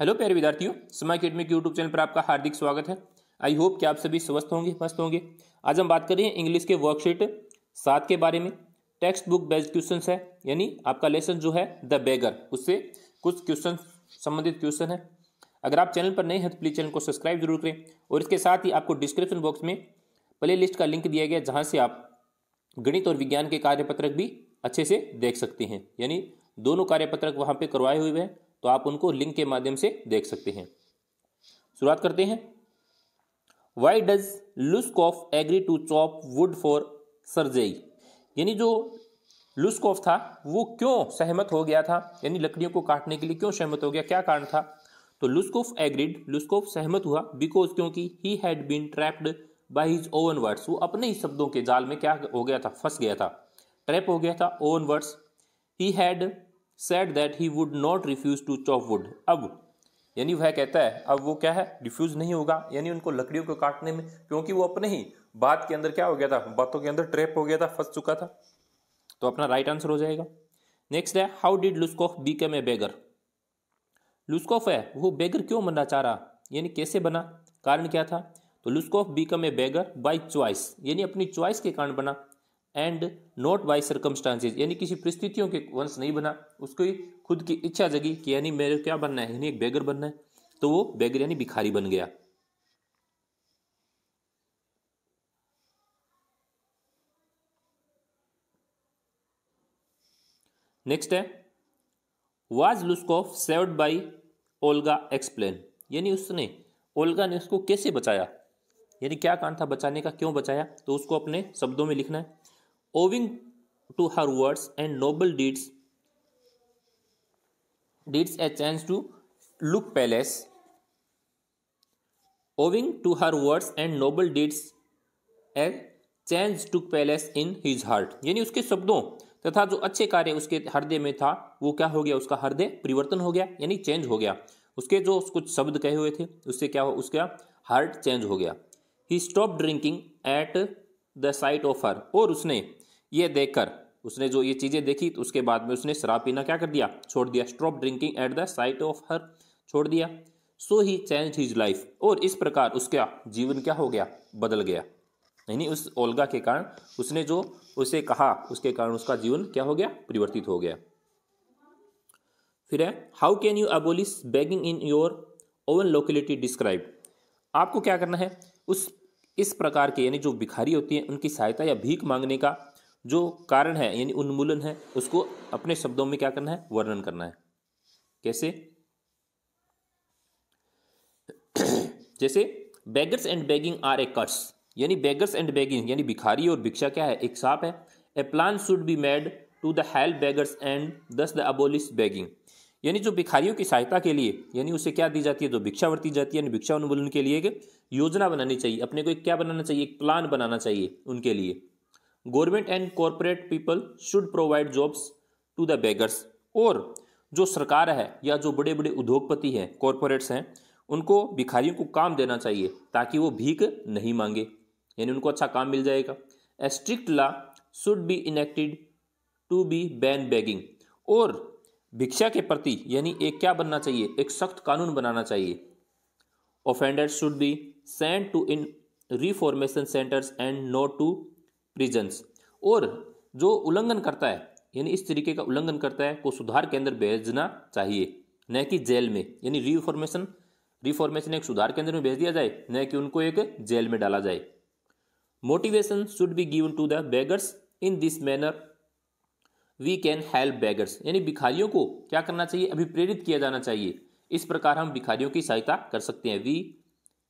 hello प्यारे विद्यार्थियों समय अकेडमी के यूट्यूब चैनल पर आपका हार्दिक स्वागत है आई होप कि आप सभी स्वस्थ होंगे मस्त होंगे आज हम बात हैं इंग्लिश के वर्कशीट सात के बारे में टेक्स्ट बुक बेस्ड क्वेश्चन है यानी आपका लेसन जो है द बेगर उससे कुछ क्वेश्चन संबंधित क्वेश्चन है अगर आप चैनल पर नए हैं तो प्लीज़ चैनल को सब्सक्राइब जरूर करें और इसके साथ ही आपको डिस्क्रिप्शन बॉक्स में प्ले लिस्ट का लिंक दिया गया जहाँ से आप गणित और विज्ञान के कार्यपत्रक भी अच्छे से देख सकते हैं यानी दोनों कार्यपत्रक वहाँ पर करवाए हुए हैं तो आप उनको लिंक के माध्यम से देख सकते हैं शुरुआत करते हैं why does Lushkoff agree to chop wood for Sergei यानी जो लुस्कॉफ था वो क्यों सहमत हो गया था यानी लकड़ियों को काटने के लिए क्यों सहमत हो गया क्या कारण था तो लुस्कोफ एग्रीड लुस्कोफ सहमत हुआ बिकॉज क्योंकि he had been trapped by his own words वो अपने ही शब्दों के जाल में क्या हो गया था फंस गया था ट्रैप हो गया था own words he had said that he would not refuse to chop wood अब यानी वह कहता है अब वो क्या है रिफ्यूज नहीं होगा यानी उनको लकड़ियों को काटने में क्योंकि वो अपने ही बात के अंदर क्या हो गया था बातों के अंदर ट्रैप हो गया था फंस चुका था तो अपना राइट आंसर हो जाएगा नेक्स्ट है how did Lushkoff become a beggar Lushkoff है वो बेगर क्यों बनना चाह रहा यानी कैसे बना कारण क्या था तो Lushkoff become a beggar by choice यानी अपनी चॉइस के कारण बना एंड नॉट बाई सर्कमस्टांसेज यानी किसी परिस्थितियों के वंश नहीं बना उसको खुद की इच्छा जगी कि यानी मेरे क्या बनना है यानी एक बेगर बनना है तो वो बेगर यानी भिखारी बन गया नेक्स्ट है was Lushkoff saved by Olga explain यानी उसने ओल्गा ने उसको कैसे बचाया यानी क्या कारण था बचाने का क्यों बचाया तो उसको अपने शब्दों में लिखना है owing to her words and noble deeds deeds a chance to look palace owing to her words and noble deeds a chance took palace in his heart यानी उसके शब्दों तथा जो अच्छे कार्य उसके हृदय में था वो क्या हो गया उसका हृदय परिवर्तन हो गया यानी चेंज हो गया उसके जो कुछ शब्द कहे हुए थे उससे क्या हो उसका हार्ट चेंज हो गया he stop drinking at the sight of her और उसने ये देखकर उसने जो ये चीज़ें देखी तो उसके बाद में उसने शराब पीना क्या कर दिया छोड़ दिया stop drinking at the sight of her छोड़ दिया so he change his life और इस प्रकार उसका जीवन क्या हो गया बदल गया यानी उस ओलगा के कारण उसने जो उसे कहा उसके कारण उसका जीवन क्या हो गया परिवर्तित हो गया फिर है how can you abolish begging in your own locality describe आपको क्या करना है उस इस प्रकार के यानी जो भिखारी होती हैं उनकी सहायता या भीख मांगने का जो कारण है यानी उन्मूलन है उसको अपने शब्दों में क्या करना है वर्णन करना है कैसे जैसे beggars and begging are a curse यानी बैगर्स एंड बेगिंग यानी भिखारी और भिक्षा क्या है एक साप है a plan should be made to the help beggars and thus the abolish begging यानी जो भिखारियों की सहायता के लिए यानी उसे क्या दी जाती है जो भिक्षावर जाती है यानी भिक्षा उन्मूलन के लिए एक योजना बनानी चाहिए अपने को एक क्या बनाना चाहिए एक प्लान बनाना चाहिए उनके लिए government and corporate people should provide jobs to the beggars और जो सरकार है या जो बड़े बड़े उद्योगपति हैं कॉरपोरेट्स हैं उनको भिखारियों को काम देना चाहिए ताकि वो भीख नहीं मांगे यानी उनको अच्छा काम मिल जाएगा a strict law should be enacted to be ban begging और भिक्षा के प्रति यानी एक क्या बनना चाहिए एक सख्त कानून बनाना चाहिए offenders should be send to in reformation centres and no to prisons और जो उल्लंघन करता है यानी इस तरीके का उल्लंघन करता है को सुधार केंद्र भेजना चाहिए न कि जेल में यानी रिफॉर्मेशन रिफॉर्मेशन एक सुधार केंद्र में भेज दिया जाए न कि उनको एक जेल में डाला जाए motivation should be given to the beggars in this manner we can help beggars यानी भिखारियों को क्या करना चाहिए अभिप्रेरित किया जाना चाहिए इस प्रकार हम भिखारियों की सहायता कर सकते हैं वी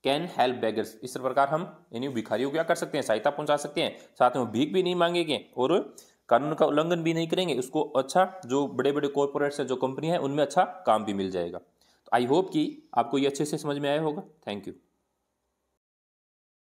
कैन हेल्प बैगर्स इस प्रकार हम यानी भिखारियों को क्या कर सकते हैं सहायता पहुंचा सकते हैं साथ में भीख भी नहीं मांगेंगे और कानून का उल्लंघन भी नहीं करेंगे उसको अच्छा जो बड़े बड़े कॉरपोरेट्स हैं जो कंपनी हैं उनमें अच्छा काम भी मिल जाएगा तो आई होप कि आपको ये अच्छे से समझ में आया होगा थैंक यू